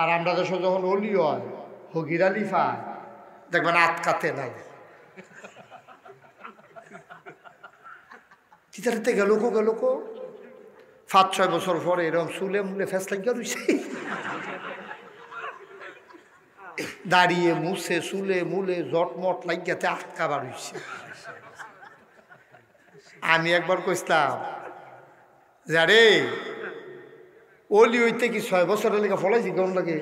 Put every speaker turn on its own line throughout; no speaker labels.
আর আমরা দেশ যখন অলি হয় লিফা পায় দেখবেন আটকাতে নাই তিতারিতে গেল কো গেল কো পাঁচ ছয় বছর পরে এরকম চুলে মুলে ফেস লাগিয়ে রয়েছে দাঁড়িয়ে মুছে চুলে মুলে মট লাগিয়াতে আটকা বাড়িছে আমি একবার কইতাম যে আরে ওলি হইতে কি ছয় বছরের লেগে ফলাইছি কেমন লাগে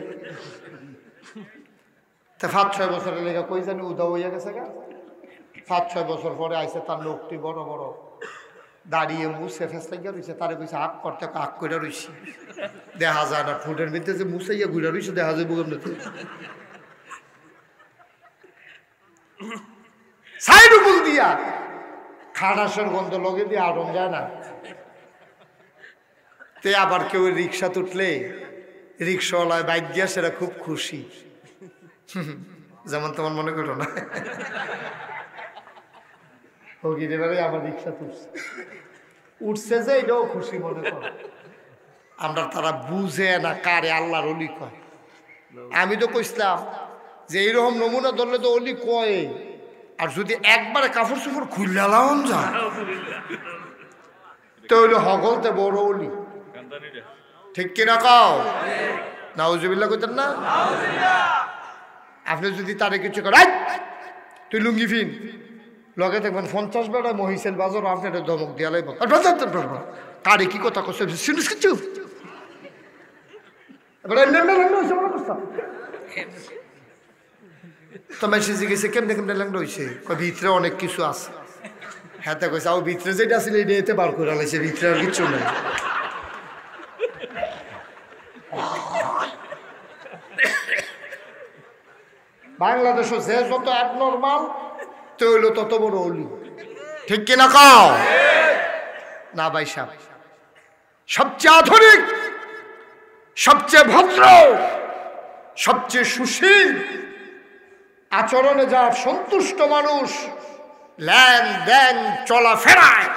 তা সাত ছয় বছরের লেগে কই জানি উদা হইয়া গেছে গা সাত ছয় বছর পরে আইসে তার লোকটি বড় বড় দাঁড়িয়ে মুছে ফেসতে গিয়ে রয়েছে তারে কইছে হাক করতে হাক করে রয়েছি দেখা যায় না ঠোঁটের ভিতরে যে মুছে গিয়ে ঘুরে রয়েছে দেখা যায় বুকের মধ্যে সাইড উপল দিয়া খানাসের গন্ধ লগে দিয়ে আরম যায় না তে আবার কেউ রিক্সা তুটলে রিক্সাওয়ালায় বাইক গিয়া সেটা খুব খুশি যেমন তোমার মনে করো না ফকির এবারে আবার রিক্সা তুটছে উঠছে যে এটাও খুশি মনে করে আমরা তারা বুঝে না কারে আল্লাহর অলি কয় আমি তো কইসলাম যে এইরকম নমুনা ধরলে তো অলি কয় আর যদি একবারে কাপড় চুপড় খুললাম যা তো হইলো হগলতে বড় অলি ঠিক কিনা কও নাউজুবিল্লা করতেন না আপনি যদি তারে কিছু করে তুই লুঙ্গি ফিন লগে দেখবেন পঞ্চাশ বেড়া মহিষের বাজার আপনি একটা দমক দিয়া লাগবে তারে কি কথা করছে শুনিস কিছু তোমার সে জিজ্ঞেসে কেমনে কেমনে ল্যাংড হয়েছে ভিতরে অনেক কিছু আছে হ্যাঁ তা কইছে আও ভিতরে যেটা আসলে এটা এতে বার করে আলাইছে ভিতরে আর কিছু নাই বাংলাদেশও যে যত অ্যাবনর্মাল তৈল তত বড় অলি ঠিক কিনা কও না ভাই সাহেব সবচেয়ে আধুনিক সবচেয়ে ভদ্র সবচেয়ে সুশীল আচরণে যা সন্তুষ্ট মানুষ ল্যান দেন চলাফেরায়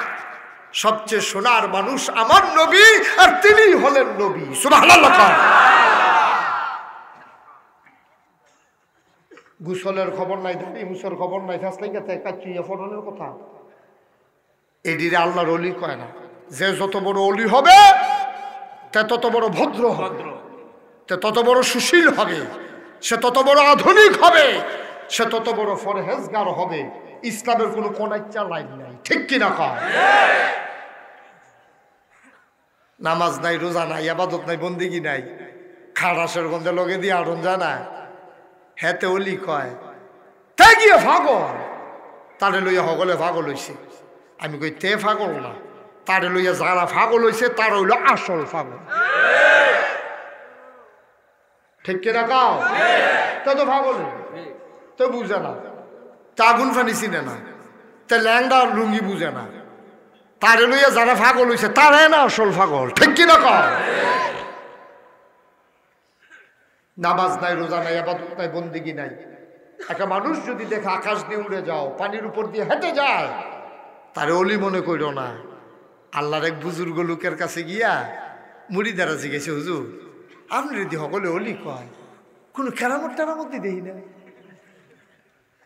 সবচেয়ে সোনার মানুষ আমার নবী আর তিনি হলেন নবী সুবাহ গুসলের খবর নাই দাঁড়ি মুসের খবর নাই থাকলে গেছে একটা ফরনের কথা এডিরে আল্লাহর অলি কয় না যে যত বড় অলি হবে তে তত বড় ভদ্র ভদ্র তে তত বড় সুশীল হবে সে তত বড় আধুনিক হবে সে তত বড় ফরহেজগার হবে ইসলামের কোনো কোনাচ্চা লাইন নাই ঠিক কিনা কয় নামাজ নাই রোজা নাই আবাদত নাই বন্দিগি নাই খারাসের গন্ধে লগে দিয়ে আরন জানায় হেতে অলি কয় তে গিয়ে ফাগল তারে লইয়া সকলে ফাগল হয়েছে আমি কই তে ফাগল না তারে লইয়া যারা ফাগল হয়েছে তার হইল আসল ফাগল ঠিক কিনা কাও তা তো ফাগল তো বুঝে না তা আগুন ফানি চিনে না তা ল্যাংডা লুঙ্গি বুঝে না তারে লইয়া যারা ফাগল হয়েছে তারাই না আসল ফাগল ঠিক কিনা কাও নামাজ নাই রোজা নাই আবাদত নাই বন্দিগি নাই একটা মানুষ যদি দেখে আকাশ দিয়ে উড়ে যাও পানির উপর দিয়ে হেঁটে যায় তারে অলি মনে করিল না আল্লাহর এক বুজুর্গ লোকের কাছে গিয়া মুড়ি দ্বারা জিজ্ঞেসে হুজুর আপনি যদি সকলে অলি কয় কোনো কেরামত টেরামত দেখি না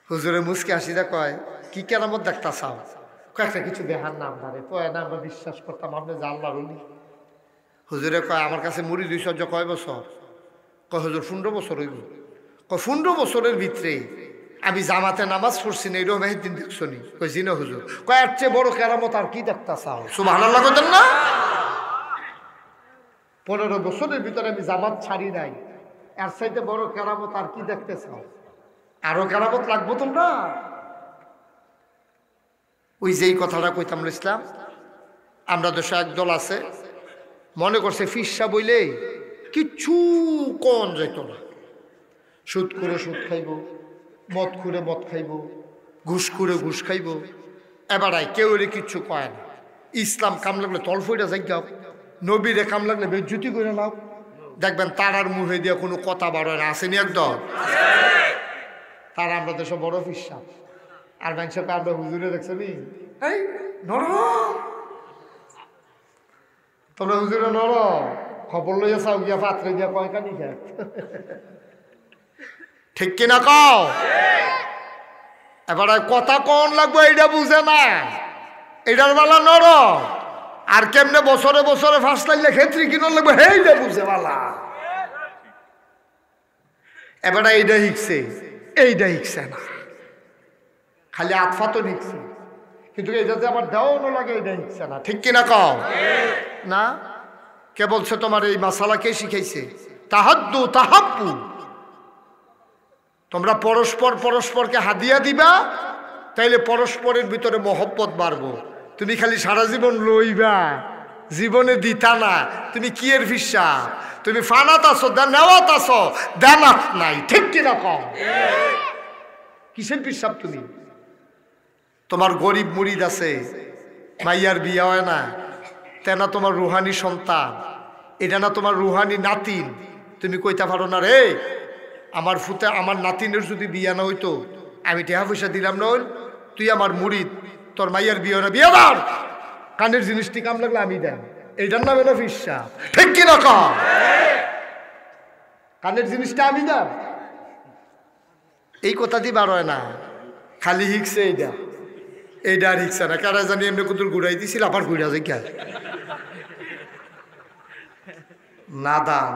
হুজুরে মুসকে আসিদা কয় কি কেরামত দেখতা চাও কয়েকটা কিছু দেহার নাম ধারে কয় না আমরা বিশ্বাস করতাম আপনি যে আল্লাহর অলি হুজুরে কয় আমার কাছে মুড়ি দুই সহ্য কয় বছর ক হজর পনেরো বছর হইব ক পনেরো বছরের ভিতরে আমি জামাতে নামাজ পড়ছি না এরকম একদিন দেখছো নি কইছি না হুজুর কয় এর চেয়ে বড় কেরামত আর কি দেখতা চাও সুবাহ লাগতেন না পনেরো বছরের ভিতরে আমি জামাত ছাড়ি নাই এর সাইতে বড় কেরামত আর কি দেখতে চাও আরো কেরামত লাগবো তোমরা ওই যেই কথাটা কইতাম ইসলাম আমরা তো একদল আছে মনে করছে ফিসা বইলেই কিচ্ছু কন যেত না সুদ করে সুদ খাইব মদ করে মদ খাইব ঘুষ করে ঘুষ খাইব এবারাই কেউ রে কিচ্ছু কয় না ইসলাম কাম লাগলে তলফইটা যাইগাও নবীরে কাম লাগলে বেজ্যুতি করে নাও দেখবেন তারার মুখে দিয়ে কোনো কথা বাড়ে না আসেনি একদম তারা আমরা তো সব বড় বিশ্বাস আর সাথে আমরা হুজুরে দেখছি নরম তোমরা হুজুরে নরম খবর লইয়া চাও গিয়া পাত্রে দিয়া কয় কানি ঠিক না কও এবারে কথা কন লাগবে এইটা বুঝে না এটার বেলা নর আর কেমনে বছরে বছরে ফাঁস লাগলে ক্ষেত্রে কিনা লাগবে হেইটা বুঝে বালা এবারে এইটা শিখছে এইটা শিখছে না খালি আতফা তো শিখছে কিন্তু এইটা যে আবার দেওয়ানো লাগে এইটা শিখছে না ঠিক কিনা কও না কে বলছে তোমার এই মাসালা কে শিখাইছে তাহাদ্দু তাহাপু তোমরা পরস্পর পরস্পরকে হাদিয়া দিবা তাইলে পরস্পরের ভিতরে মহব্বত বাড়ব তুমি খালি সারা জীবন লইবা জীবনে দিতা না তুমি কি এর ভিসা তুমি ফানাত আছো নেওয়াত আছো দেনাত নাই ঠিক কিনা কম কিসের বিশ্বাস তুমি তোমার গরিব মুরিদ আছে মাইয়ার বিয়ে হয় না তেনা তোমার রুহানি সন্তান এটা না তোমার রুহানি নাতিন তুমি কইতে পারো না রে আমার ফুতে আমার নাতিনের যদি বিয়া না হইতো আমি টেহা পয়সা দিলাম না তুই আমার মুড়িদ তোর মাইয়ার বিয়ে না বিয়ে বার কানের জিনিসটি কাম লাগলে আমি দেন এইটার নামে না ফিসা ঠিক কিনা না কানের জিনিসটা আমি দেন এই কথা দিয়ে বার হয় না খালি হিকছে এইটা এইটা রিক্সা না কারা জানি এমনি কুতুর ঘুরাই দিছিল আবার ঘুরা যায় কে নাদান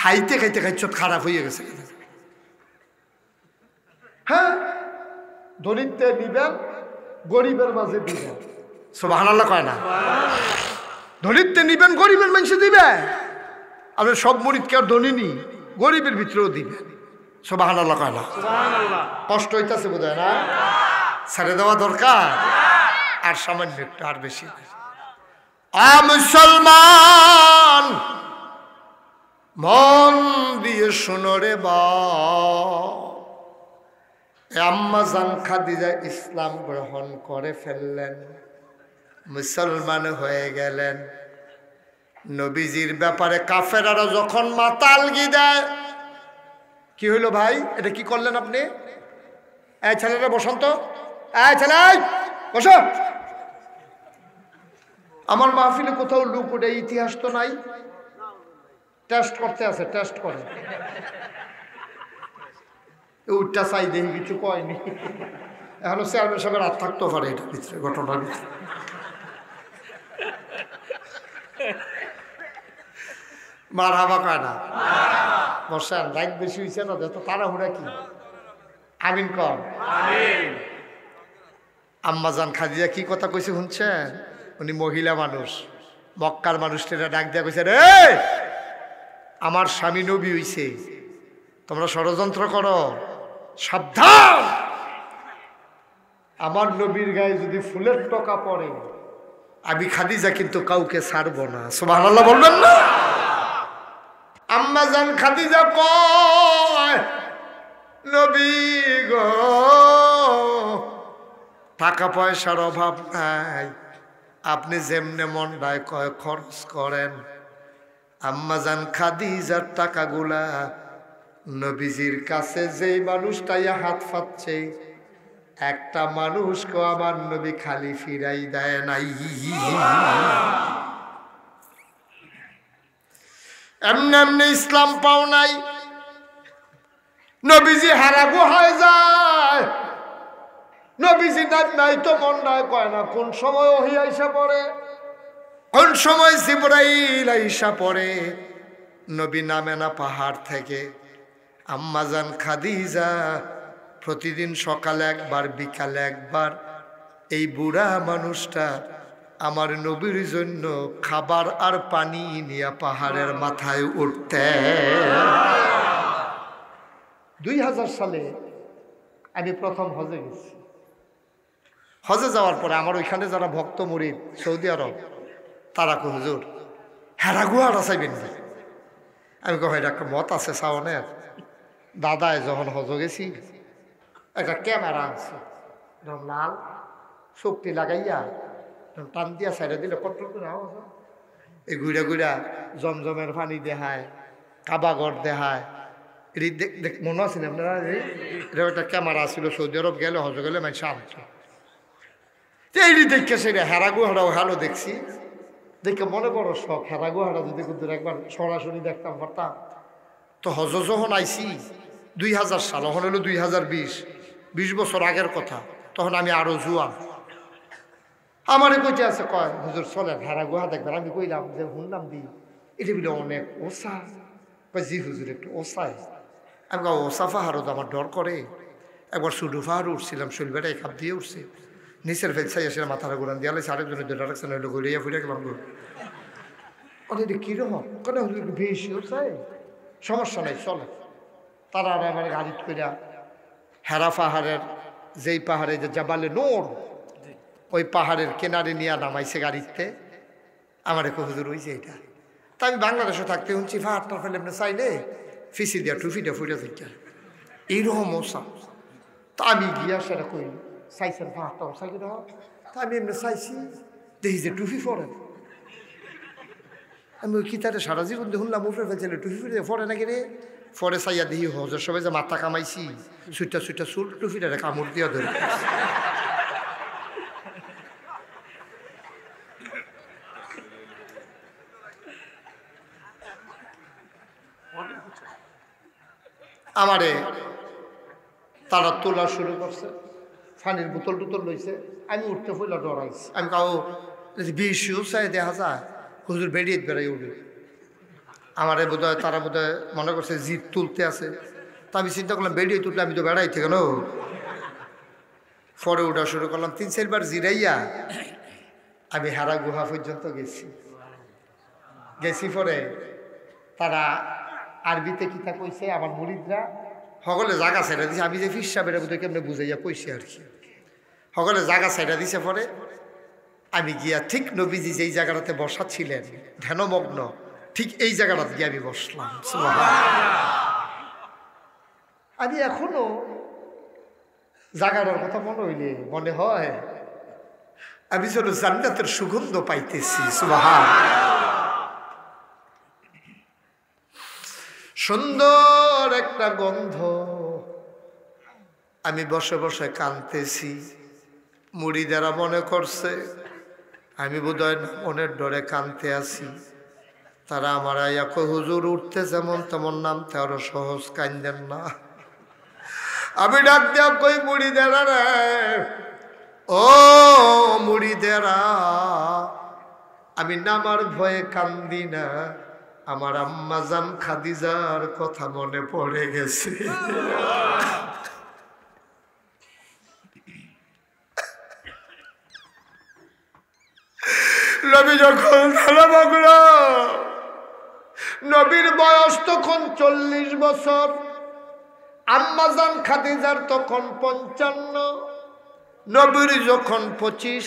খাইতে খাইতে খাইছ খারাপ হয়ে গেছে হ্যাঁ দরিদ্রে দিবেন গরিবের মাঝে দিবেন সোভান আল্লাহ কয় না দরিদ্রে নিবেন গরিবের মানুষে দিবে আপনার সব মরিদকে আর ধনী নি গরিবের ভিতরেও দিবে সোভান আল্লাহ কয় না কষ্ট হইতেছে বোধ হয় না ছেড়ে দেওয়া দরকার আর সামান্য একটু আর বেশি মুসলমান মন দিয়ে শুনো রে বা খাদিজা ইসলাম গ্রহণ করে ফেললেন মুসলমান হয়ে গেলেন নবীজির ব্যাপারে কাফেরারা যখন মাতালগি দেয় কি হইল ভাই এটা কি করলেন আপনি এই ছেলেটা বসন্ত আমার মাহফিলে কোথাও লুক উঠে ইতিহাস তো নাই টেস্ট করতে আছে টেস্ট করে উঠটা চাই দেখি কিছু কয়নি এখনো চেয়ারম্যান সাহেবের আর থাকতেও পারে এটা ভিতরে ঘটনার ভিতরে মার হাবা কয় না বসান লাইক বেশি হয়েছে না যত তারা হুড়া কি আমিন কর আমিন আম্মাজান খাদিজা কি কথা কইছে শুনছেন উনি মহিলা মানুষ মক্কার মানুষটা ডাক দেওয়া কইছে রে আমার স্বামী নবী হইছে তোমরা ষড়যন্ত্র করো সাবধান আমার নবীর গায়ে যদি ফুলের টকা পড়ে আমি খাদিজা কিন্তু কাউকে ছাড়ব না সুবাহ বলবেন না আম্মা জান খাদিজা কয় নবী গো টাকা পয়সার অভাব নাই আপনি যেমনে মন ডায় কয় খরচ করেন আম্মাজান খাদিজার টাকাগুলা নবীজির কাছে যেই মানুষটাই হাত ফাচ্ছে একটা মানুষকে আমার নবী খালি ফিরাই দেয় নাই এমনি এমনি ইসলাম পাও নাই নবীজি হারাগু হয়ে যায় নবীজি দাঁত নাই তো মন নাই কয় না কোন সময় ওহি আইসা পড়ে কোন সময় জিব্রাইল আইসা পড়ে নবী নামে না পাহাড় থেকে আম্মাজান খাদিজা প্রতিদিন সকালে একবার বিকালে একবার এই বুড়া মানুষটা আমার নবীর জন্য খাবার আর পানি নিয়ে পাহাড়ের মাথায় উঠতে দুই হাজার সালে আমি প্রথম হজে গেছি হজে যাওয়ার পরে আমার ওইখানে যারা ভক্ত মরিদ সৌদি আরব তারা কো হুজুর হেরা গুহার আসাইবেন আমি কহ এটা একটা মত আছে সাওনের দাদায় যখন হজ গেছি একটা ক্যামেরা আছে লাল শক্তি লাগাইয়া টান দিয়া সাইডে দিলে কন্ট্রোল করে এই গুড়া গুড়া জমজমের পানি দেহায় কাবাগর দেখায় এটি দেখ মনে আছে না আপনারা এটা একটা ক্যামেরা আসছিল সৌদি আরব গেলে হজ গেলে মানে সাহায্য এই দেখে সে হেরাগু হাড়াও হালো দেখছি দেখে মনে বড় শখ হেরাগু হাড়া যদি কিন্তু একবার সরাসরি দেখতাম পারতাম তো হজ যখন আইসি দুই হাজার সাল হল হলো দুই হাজার বিশ বিশ বছর আগের কথা তখন আমি আরও জুয়ান আমার কইতে আছে কয় হুজুর চলেন হেরা গুহা দেখবেন আমি কইলাম যে শুনলাম দি এটা বলে অনেক ওসা জি হুজুর একটু ওসাই আমি ওসা ফাহারত আমার ডর করে একবার সুডু ফাহার উঠছিলাম শৈলবেটা এখান দিয়ে উঠছে নিচের ফেল সাই আসলে মাথার ঘুরান দিয়ে আলাইছে সাড়ে জনের দুটা রাখছেন হইলো ঘুরিয়ে ফুরে গেলাম গো অরে এটা রকম কেন বেশি চাই সমস্যা নাই চলে তারা আর আমার গাড়ি কইরা হেরা পাহাড়ের যেই পাহাড়ে যে জাবালে নোর ওই পাহাড়ের কেনারে নিয়ে নামাইছে গাড়িতে আমার এক হুজুর হয়েছে এটা তা আমি বাংলাদেশে থাকতে শুনছি ফাহারটার ফেলে এমনি চাইলে ফিসি দিয়া টুফিটা ফুটে থাকি এইরকম মশা তা আমি গিয়া সেটা কইলাম চাইছেন ভাত টাকা চাই কিনা তা আমি এমনি চাইছি দেখি যে টুফি ফরে আমি ওই কিতারে সারা জীবন দেখলাম উপরে ফেলছিল টুফি ফিরে ফরে নাকি রে ফরে চাইয়া দেখি হজর সবাই যে মাথা কামাইছি সুইটা সুইটা চুল টুপিটা কামড় দিয়া ধরে আমারে তারা তোলা শুরু করছে ফানির বোতল টোতল লইছে আমি উঠতে ফুল ডরাইছি আমি কাউ বিষ চাই দেখা যায় হুজুর বেরিয়ে বেড়াই উঠে আমার বোধ হয় তারা বোধ মনে করছে জিপ তুলতে আছে তা আমি চিন্তা করলাম বেরিয়ে তুলতে আমি তো বেড়াইতে কেন পরে উঠা শুরু করলাম তিন চারবার জিরাইয়া আমি হারা গুহা পর্যন্ত গেছি গেছি পরে তারা আরবিতে কিতা কইছে আমার মরিদরা সকলে জাগা ছেড়ে দিছে আমি যে ফিস সাহেবের বোধ কেমনে বুঝাইয়া কইছি আর কি সকলে জাগা ছেড়ে দিছে পরে আমি গিয়া ঠিক নবীজি যেই জায়গাটাতে বসা ছিলেন ধ্যানমগ্ন ঠিক এই জায়গাটাতে গিয়ে আমি বসলাম আমি এখনো জাগাটার কথা মনে হইলে মনে হয় আমি যেন জান্নাতের সুগন্ধ পাইতেছি সুবাহ সুন্দর একটা গন্ধ আমি বসে বসে কানতেছি মুড়ি যারা মনে করছে আমি বোধহয় মনের ডরে কানতে আছি তারা আমার এক হুজুর উঠতে যেমন তেমন নাম আরো সহজ কান্দেন না আমি ডাক দেওয়া কই মুড়ি দেরা রে ও মুড়ি দেরা আমি নামার ভয়ে কান্দি না আমার আম্মাজান খাদিজার কথা মনে পড়ে গেছে নবী যখন ধারাবাগল নবীর বয়স তখন চল্লিশ বছর আম্মাজান খাদিজার তখন পঞ্চান্ন নবীর যখন পঁচিশ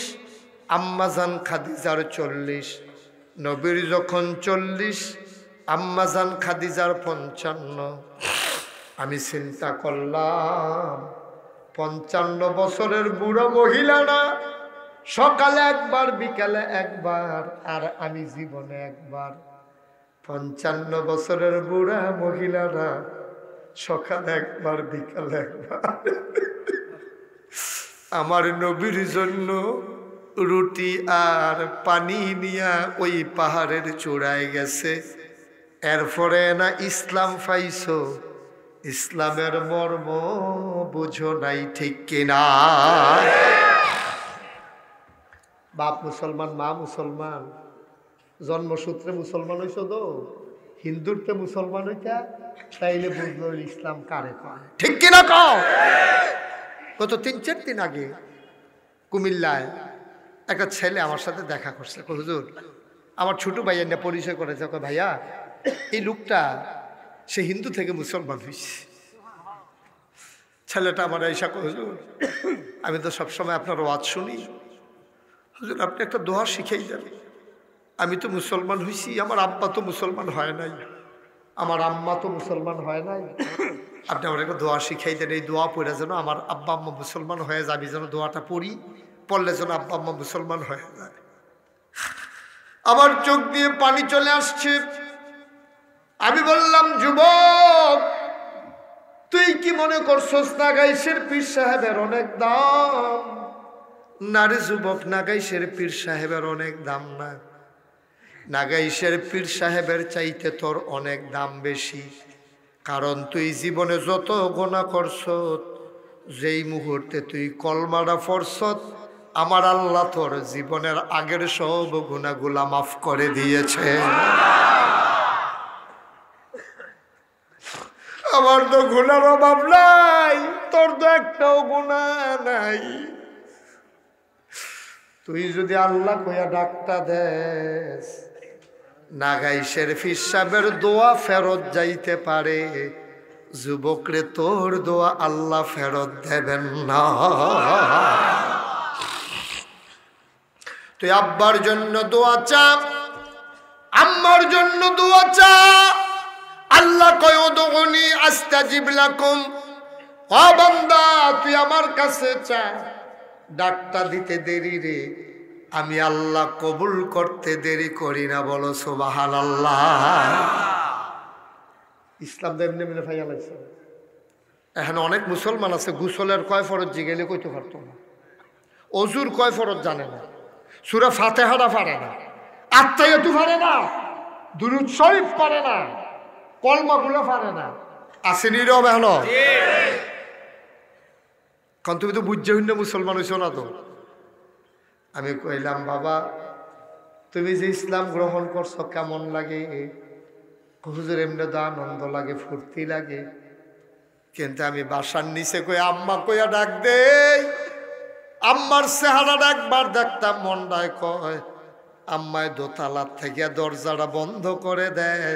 আম্মাজান খাদিজার চল্লিশ নবীর যখন চল্লিশ আম্মাজান খাদিজার পঞ্চান্ন আমি চিন্তা করলাম পঞ্চান্ন বছরের বুড়ো মহিলা না সকালে একবার বিকালে একবার আর আমি জীবনে একবার পঞ্চান্ন বছরের বুড়া মহিলারা সকালে একবার বিকালে একবার আমার নবীর জন্য রুটি আর পানি নিয়া ওই পাহাড়ের চূড়ায় গেছে এরপরে না ইসলাম পাইছো ইসলামের মর্ম বুঝো নাই ঠিক কিনা বাপ মুসলমান মা মুসলমান জন্মসূত্রে মুসলমান হইছ তো হিন্দুরতে মুসলমান হইতা তাইলে বুঝলো ইসলাম কারে কয় ঠিক কিনা কও গত তিন চার দিন আগে কুমিল্লায় একটা ছেলে আমার সাথে দেখা করছে হুজুর আমার ছোট ভাইয়ের না পরিচয় করেছে ভাইয়া এই লোকটা সে হিন্দু থেকে মুসলমান হয়েছে ছেলেটা আমার ঈশা হুজুর আমি তো সবসময় আপনার ওয়াজ শুনি হুজুর আপনি একটা দোহা শিখেই দেন আমি তো মুসলমান হয়েছি আমার আব্বা তো মুসলমান হয় নাই আমার আম্মা তো মুসলমান হয় নাই আপনি আমার একটা দোয়া শিখাই দেন এই দোয়া পড়ে যেন আমার আব্বা আম্মা মুসলমান হয়ে যায় আমি যেন দোয়াটা পড়ি পড়লে যেন আব্বা আম্মা মুসলমান হয়ে যায় আমার চোখ দিয়ে পানি চলে আসছে আমি বললাম যুবক তুই কি মনে করছস নাগাইশের পীর সাহেবের অনেক দাম নারী যুবক নাগাইশের পীর সাহেবের অনেক দাম না নাগাইশের পীর সাহেবের চাইতে তোর অনেক দাম বেশি কারণ তুই জীবনে যত গোনা করছত যেই মুহূর্তে তুই কলমারা ফরসত আমার আল্লাহ তোর জীবনের আগের সব গুণাগুলা মাফ করে দিয়েছে আমার তো গুণার অভাব নাই তোর তো একটাও গুণা নাই তুই যদি আল্লাহ কইয়া ডাক্তার দেস নাগাই শেরফিস সাহেবের দোয়া ফেরত যাইতে পারে যুবকরে তোর দোয়া আল্লাহ ফেরত দেবেন না তুই আব্বার জন্য দোয়া চা আম্মার জন্য দোয়া চা আল্লাহ কয়দনি আস্তা জিবলাকুম অবান্দা তুই আমার কাছে চা ডাকটা দিতে দেরি রে আমি আল্লাহ কবুল করতে দেরি করি না বলো সোবাহাল আল্লাহ ইসলাম দেব মিলে ভাইয়া লাগছে এখন অনেক মুসলমান আছে গুসলের কয় ফরত জিগেলে কইতে পারতো না অজুর কয় ফরজ জানে না সুরা ফাতেহারা পারে না আত্মায়তু পারে না দুরুৎসব পারে না কলমাগুলো পারে না আসেনি রে বেহল কারণ তুমি তো বুঝছে হইন মুসলমান হয়েছ না তো আমি কইলাম বাবা তুমি যে ইসলাম গ্রহণ করছো কেমন লাগে হুজুর এমনি তো আনন্দ লাগে ফুর্তি লাগে কিন্তু আমি বাসার নিচে কই আম্মা কইয়া ডাক দে আম্মার চেহারাটা একবার দেখতাম মন্ডায় কয় আম্মায় দোতালার থেকে দরজাটা বন্ধ করে দেয়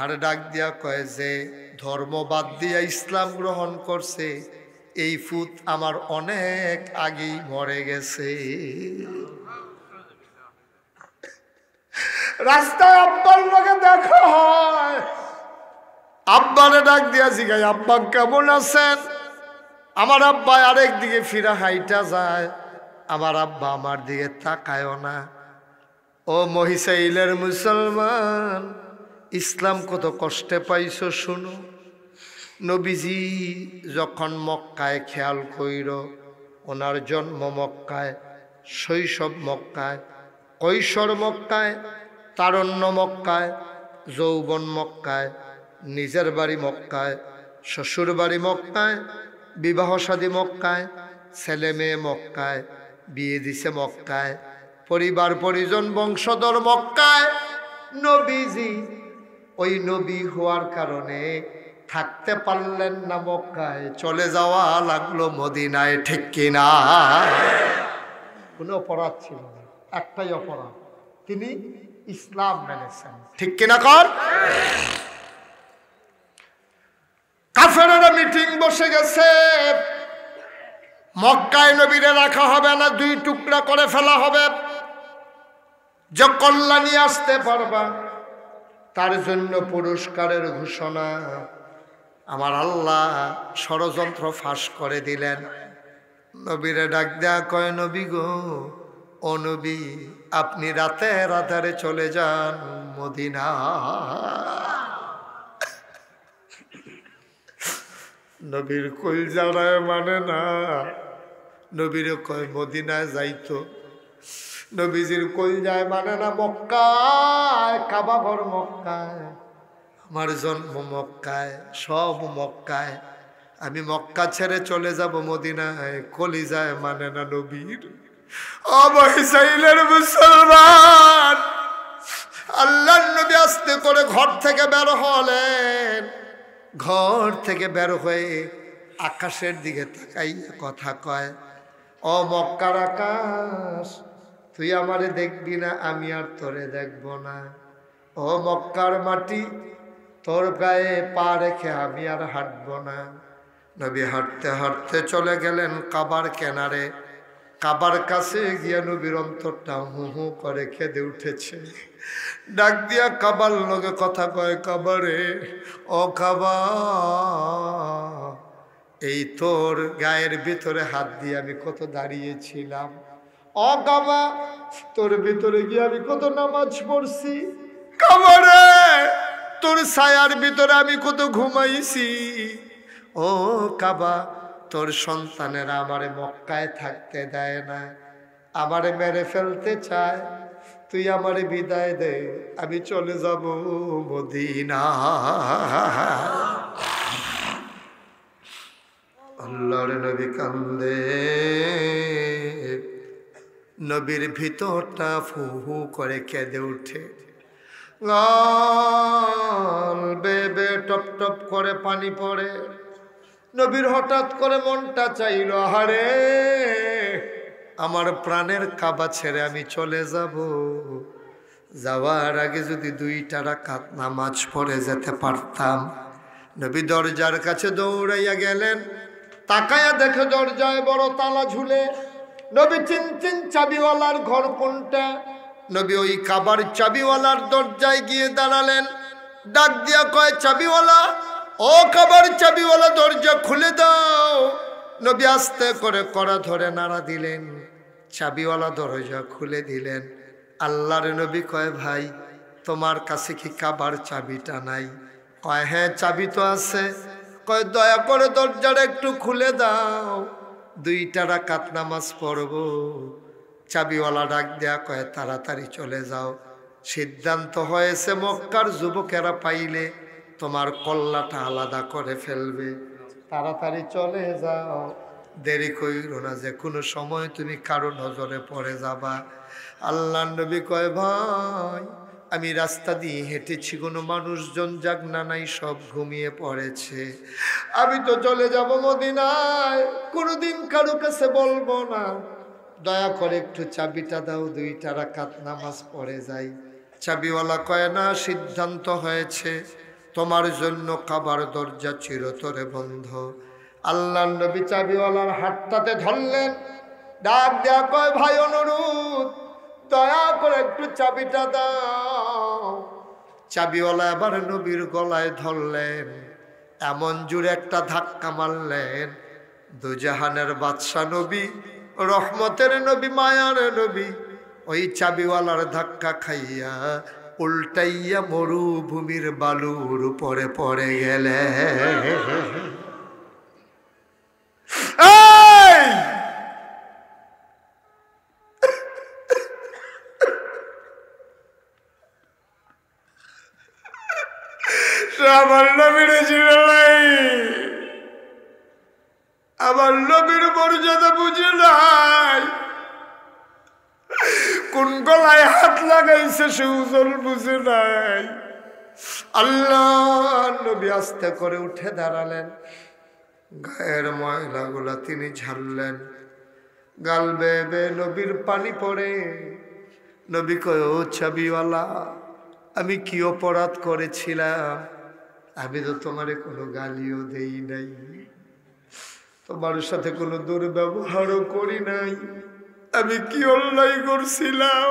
আর ডাক দিয়া কয় যে ধর্ম বাদ দিয়া ইসলাম গ্রহণ করছে এই ফুত আমার অনেক আগেই মরে গেছে রাস্তায় আব্বার লোকে দেখা হয় আব্বারে ডাক দিয়া জিগাই আব্বা কেমন আছেন আমার আব্বা আরেক দিকে ফিরা হাইটা যায় আমার আব্বা আমার দিকে তাকায়ও না ও মহিষাইলের মুসলমান ইসলাম কত কষ্টে পাইছ শুনো নবীজি যখন মক্কায় খেয়াল কইর ওনার জন্ম মক্কায় শৈশব মক্কায় কৈশোর মক্কায় তারণ্য মক্কায় যৌবন মক্কায় নিজের বাড়ি মক্কায় শ্বশুর বাড়ি মক্কায় বিবাহ সাদী মক্কায় ছেলে মেয়ে মক্কায় বিয়ে দিছে মক্কায় পরিবার পরিজন বংশধর মক্কায় নবীজি ওই নবী হওয়ার কারণে থাকতে পারলেন না মক্কায় চলে যাওয়া লাগলো মদিনায় ঠিক কিনা কোনো অপরাধ ছিল না একটাই অপরাধ তিনি ইসলাম মেনেছেন ঠিক কিনা কর কাফেরেরা মিটিং বসে গেছে মক্কায় নবীরে রাখা হবে না দুই টুকরা করে ফেলা হবে যে কল্যাণী আসতে পারবা তার জন্য পুরস্কারের ঘোষণা আমার আল্লাহ ষড়যন্ত্র ফাঁস করে দিলেন নবীরে ডাক দেয়া কয় নবী গো ও নবী আপনি রাতে রাতারে চলে যান মদিনা নবীর কইল যারায় মানে না নবীর কয় মদিনায় যাইতো নবীজির কই যায় মানে না মক্কায় ঘর মক্কায় আমার জন্ম মক্কায় সব মক্কায় আমি মক্কা ছেড়ে চলে যাব মদিনায় কলি যায় মানে না নবীর অবহিসাইলের মুসলমান আল্লাহ নবী আসতে করে ঘর থেকে বের হলেন ঘর থেকে বের হয়ে আকাশের দিকে তাকাইয়া কথা কয় অমক্কার আকাশ তুই আমারে দেখবি না আমি আর তোরে দেখব না ও মক্কার মাটি তোর গায়ে পা রেখে আমি আর হাঁটব না নবী হাঁটতে হাঁটতে চলে গেলেন কাবার কেনারে কাবার কাছে গিয়া নবীর অন্তরটা হু হু করে খেদে উঠেছে ডাক দিয়া কাবার লগে কথা কয় কাবারে ও কাবা এই তোর গায়ের ভিতরে হাত দিয়ে আমি কত দাঁড়িয়েছিলাম অ কাবা তোর ভিতরে গিয়ে আমি কত নামাজ পড়ছি কামারে তোর ছায়ার ভিতরে আমি কত ঘুমাইছি ও কাবা তোর সন্তানেরা আমারে মক্কায় থাকতে দেয় না আমারে মেরে ফেলতে চায় তুই আমারে বিদায় দে আমি চলে যাব মদিনা আল্লাহর নবী কান্দে নবীর ভিতরটা ফু হু করে কেঁদে উঠে বে বে টপ টপ করে পানি পড়ে নবীর হঠাৎ করে মনটা চাইল হারে আমার প্রাণের কাবা ছেড়ে আমি চলে যাব যাওয়ার আগে যদি দুইটা রাকাত নামাজ পড়ে যেতে পারতাম নবী দরজার কাছে দৌড়াইয়া গেলেন তাকায়া দেখে দরজায় বড় তালা ঝুলে নবী চিনতেন চাবিওয়ালার ঘর কোনটা নবী ওই কাবার চাবিওয়ালার দরজায় গিয়ে দাঁড়ালেন ডাক দিয়া কয় চাবিওয়ালা ও কাবার চাবিওয়ালা দরজা খুলে দাও নবী আস্তে করে করা ধরে নাড়া দিলেন চাবিওয়ালা দরজা খুলে দিলেন আল্লাহর নবী কয় ভাই তোমার কাছে কি কাবার চাবিটা নাই কয় হ্যাঁ চাবি তো আছে কয় দয়া করে দরজাটা একটু খুলে দাও দুইটা রাকাত নামাজ পড়ব চাবিওয়ালা ডাক দেয়া কয়ে তাড়াতাড়ি চলে যাও সিদ্ধান্ত হয়েছে মক্কার যুবকেরা পাইলে তোমার কল্লাটা আলাদা করে ফেলবে তাড়াতাড়ি চলে যাও দেরি কইল না যে কোনো সময় তুমি কারো নজরে পড়ে যাবা আল্লাহ নবী কয় ভাই আমি রাস্তা দিয়ে হেঁটেছি কোনো মানুষজন যাক নাই সব ঘুমিয়ে পড়েছে আমি তো চলে যাব মদিনায় কোনোদিন কারো কাছে বলবো না দয়া করে একটু চাবিটা দাও দুইটা রাকাত নামাজ পড়ে যাই চাবিওয়ালা কয় না সিদ্ধান্ত হয়েছে তোমার জন্য কাবার দরজা চিরতরে বন্ধ আল্লাহ নবী চাবিওয়ালার হাতটাতে ধরলেন ডাক দেয়া কয় ভাই অনুরোধ দয়া করে একটু চাবিটা দাও চাবিওয়ালা এবার নবীর গলায় ধরলেন এমন জুড়ে একটা ধাক্কা মারলেন দুজাহানের বাদশা নবী রহমতের নবী মায়ার নবী ওই চাবিওয়ালার ধাক্কা খাইয়া উল্টাইয়া মরুভূমির বালুর উপরে পড়ে গেলে উজল বুঝে নাই আল্লাহ নবী আস্তে করে উঠে দাঁড়ালেন গায়ের ময়লাগুলা তিনি ঝাড়লেন গাল বেয়ে নবীর পানি পড়ে নবী কয় ও চাবিওয়ালা আমি কি অপরাধ করেছিলাম আমি তো তোমারে কোনো গালিও দেই নাই তোমার সাথে কোনো দুর্ব্যবহারও করি নাই আমি কি অন্যায় করছিলাম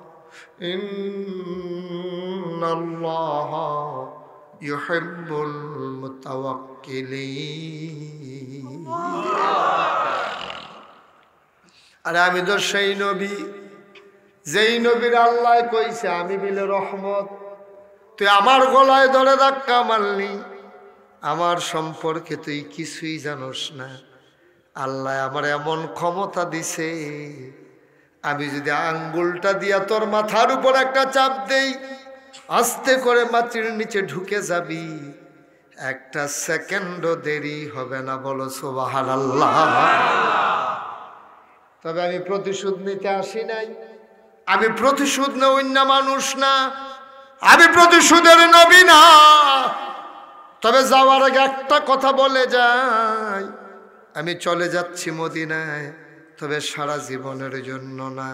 إن الله يحب المتوكلين আর আমি তো সেই নবী যেই নবীর আল্লাহ কইছে আমি বিলে রহমত তুই আমার গলায় ধরে ধাক্কা মারলি আমার সম্পর্কে তুই কিছুই জানোস না আল্লাহ আমার এমন ক্ষমতা দিছে আমি যদি আঙ্গুলটা দিয়া তোর মাথার উপর একটা চাপ দেই আস্তে করে মাটির নিচে ঢুকে যাবি একটা সেকেন্ডও দেরি হবে না বলো সোবাহার আল্লাহ তবে আমি প্রতিশোধ নিতে আসি নাই আমি প্রতিশোধ না অন্য মানুষ না
আমি প্রতিশোধের নবী না
তবে যাওয়ার আগে একটা কথা বলে যাই আমি চলে যাচ্ছি মদিনায় তবে সারা জীবনের জন্য না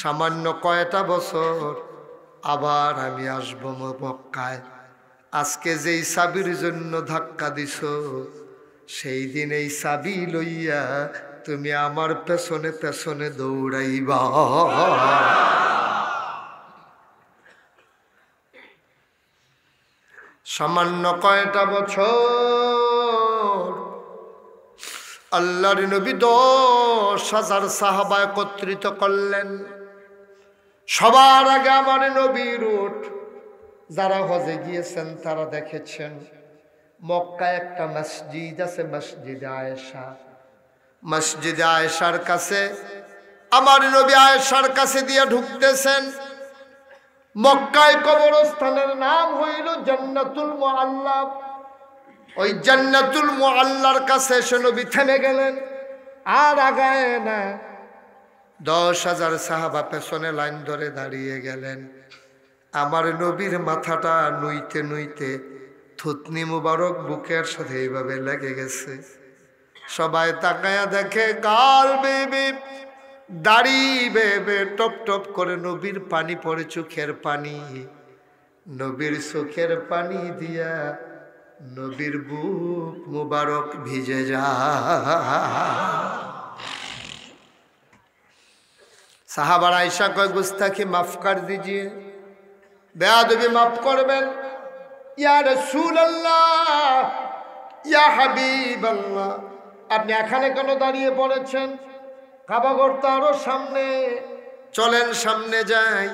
সামান্য কয়টা বছর আবার আমি আসব মক্কায় আজকে যেই চাবির জন্য ধাক্কা দিছ সেই দিন এই চাবি লইয়া তুমি আমার পেছনে পেছনে দৌড়াইবা সামান্য কয়টা বছর আল্লাহর নবী দশ হাজার সাহাবা একত্রিত করলেন সবার আগে আমার নবী রুট যারা হজে গিয়েছেন তারা দেখেছেন মক্কা একটা মসজিদ আছে মসজিদে আয়েশা মসজিদে আয়েশার কাছে আমার নবী আয়েশার কাছে দিয়ে ঢুকতেছেন মক্কায় কবরস্থানের নাম হইল জান্নাতুল আল্লাহ ওই জান্নাতুল মোয়াল্লার কাছে এসে নবী থেমে গেলেন আর আগায় না দশ হাজার সাহাবা পেছনে লাইন ধরে দাঁড়িয়ে গেলেন আমার নবীর মাথাটা নুইতে নুইতে থুতনি মুবারক বুকের সাথে এইভাবে লেগে গেছে সবাই তাকায়া দেখে কাল বেবে দাড়ি বেবে টপ টপ করে নবীর পানি পড়ে চোখের পানি নবীর চোখের পানি দিয়া নবীর বুক মুবারক ভিজে যা সাহাবার আয়সা কয় গুস্তাখি মাফ কর দিজিয়ে বেয়াদবি মাফ করবেন ইয়ার সুল আল্লাহ ইয়া আপনি এখানে কেন দাঁড়িয়ে পড়েছেন কাবাগর তো আরো সামনে চলেন সামনে যাই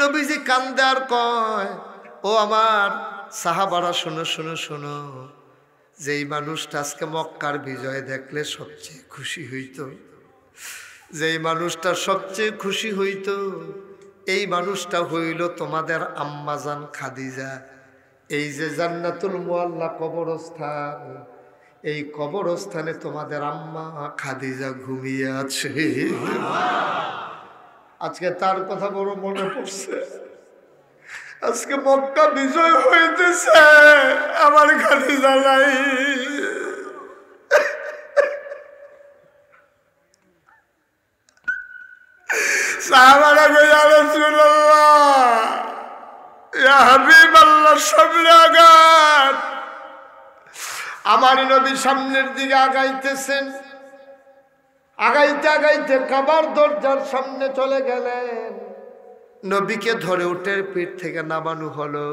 নবীজি কান্দার কয় ও আমার সাহাবারা শোনো শোনো শোনো যেই মানুষটা আজকে মক্কার বিজয় দেখলে সবচেয়ে খুশি হইত যেই মানুষটা সবচেয়ে খুশি হইত এই মানুষটা হইল তোমাদের আম্মাজান খাদিজা এই যে জান্নাতুল মোয়াল্লা কবরস্থান এই কবরস্থানে তোমাদের আম্মা খাদিজা ঘুমিয়ে আছে আজকে তার কথা বড় মনে পড়ছে আজকে মক্কা বিজয় হইতেছে আমার খালি জ্বালাই সাহাবারা ইয়া হাবিব আল্লাহ সামনে আগান আমার নবী সামনের দিকে আগাইতেছেন আগাইতে আগাইতে কাবার দরজার সামনে চলে গেলেন নবীকে ধরে উটের পিঠ থেকে নামানো হলো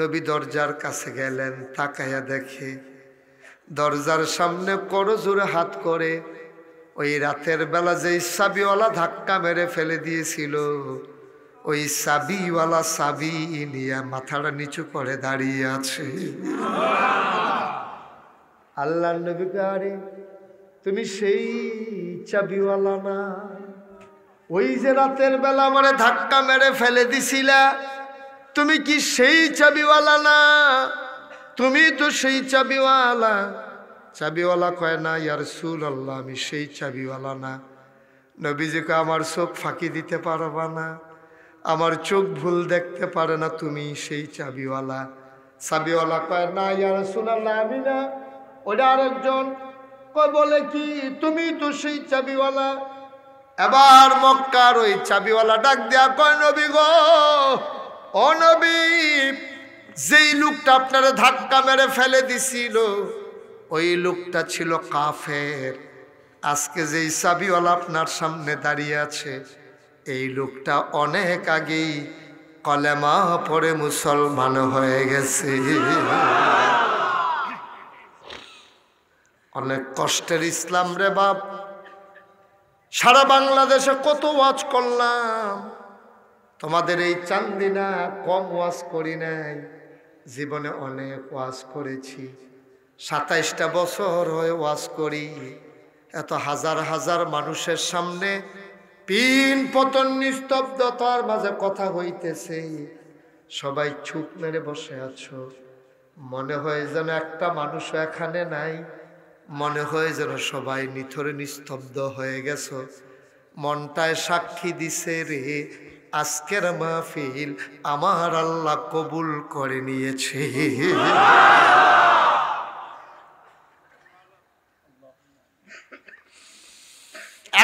নবী দরজার কাছে গেলেন তাকাইয়া দেখে দরজার সামনে জোরে হাত করে ওই রাতের বেলা যে সাবিওয়ালা ধাক্কা মেরে ফেলে দিয়েছিল ওই সাবিওয়ালা সাবি নিয়ে মাথাটা নিচু করে দাঁড়িয়ে আছে আল্লাহ নবী আরে তুমি সেই চাবিওয়ালা না ওই যে রাতের বেলা আমারে ধাক্কা মেরে ফেলে দিছিলা তুমি কি সেই চাবিওয়ালা না তুমি তো সেই চাবিওয়ালা চাবিওয়ালা কয় না ইয়ার সুল আল্লাহ আমি সেই চাবিওয়ালা না নবীজিকে আমার চোখ ফাঁকি দিতে পারবা না আমার চোখ ভুল দেখতে পারে না তুমি সেই চাবিওয়ালা চাবিওয়ালা কয় না ইয়ার সুল আল্লাহ আমি না ওটা আরেকজন কয় বলে কি তুমি তো সেই চাবিওয়ালা এবার মক্কার ওই চাবিওয়ালা ডাক দেয়া কয় নবী গো ও নবী যেই লোকটা আপনারে ধাক্কা মেরে ফেলে দিছিল ওই লোকটা ছিল কাফের আজকে যেই চাবিওয়ালা আপনার সামনে দাঁড়িয়ে আছে এই লোকটা অনেক আগেই কলেমা পরে মুসলমান হয়ে গেছে অনেক কষ্টের ইসলাম রে বাপ সারা বাংলাদেশে কত ওয়াজ করলাম তোমাদের এই চান্দিনা কম ওয়াজ করি নাই জীবনে অনেক ওয়াজ করেছি সাতাইশটা বছর হয়ে ওয়াজ করি এত হাজার হাজার মানুষের সামনে পিন পতন নিস্তব্ধতার মাঝে কথা হইতেছে সবাই চুপ মেরে বসে আছো মনে হয় যেন একটা মানুষ এখানে নাই মনে হয় যেন সবাই নিথরে নিস্তব্ধ হয়ে গেছ মনটায় সাক্ষী দিছে রে আজকের মাহফিল আমার আল্লাহ কবুল করে নিয়েছে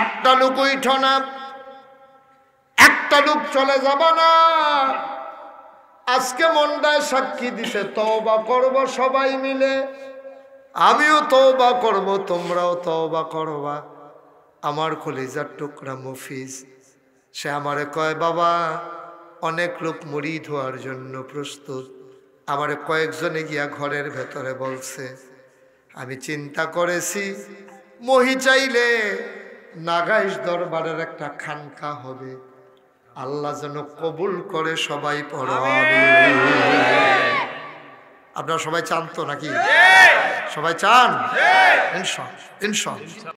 একটা লোক উঠো না একটা লোক চলে যাব না আজকে মনটায় সাক্ষী দিছে তবা করব সবাই মিলে আমিও তওবা করব তোমরাও তওবা করবা আমার কলেজার টুকরা মুফিজ সে আমারে কয় বাবা অনেক লোক মরিদ হওয়ার জন্য প্রস্তুত আমারে কয়েকজনে গিয়া ঘরের ভেতরে বলছে আমি চিন্তা করেছি মহি চাইলে নাগাইশ দরবারের একটা খানকা হবে আল্লাহ যেন কবুল করে সবাই পড়াবে আপনারা সবাই চান তো নাকি সবাই চান ইনশাল ইনশাল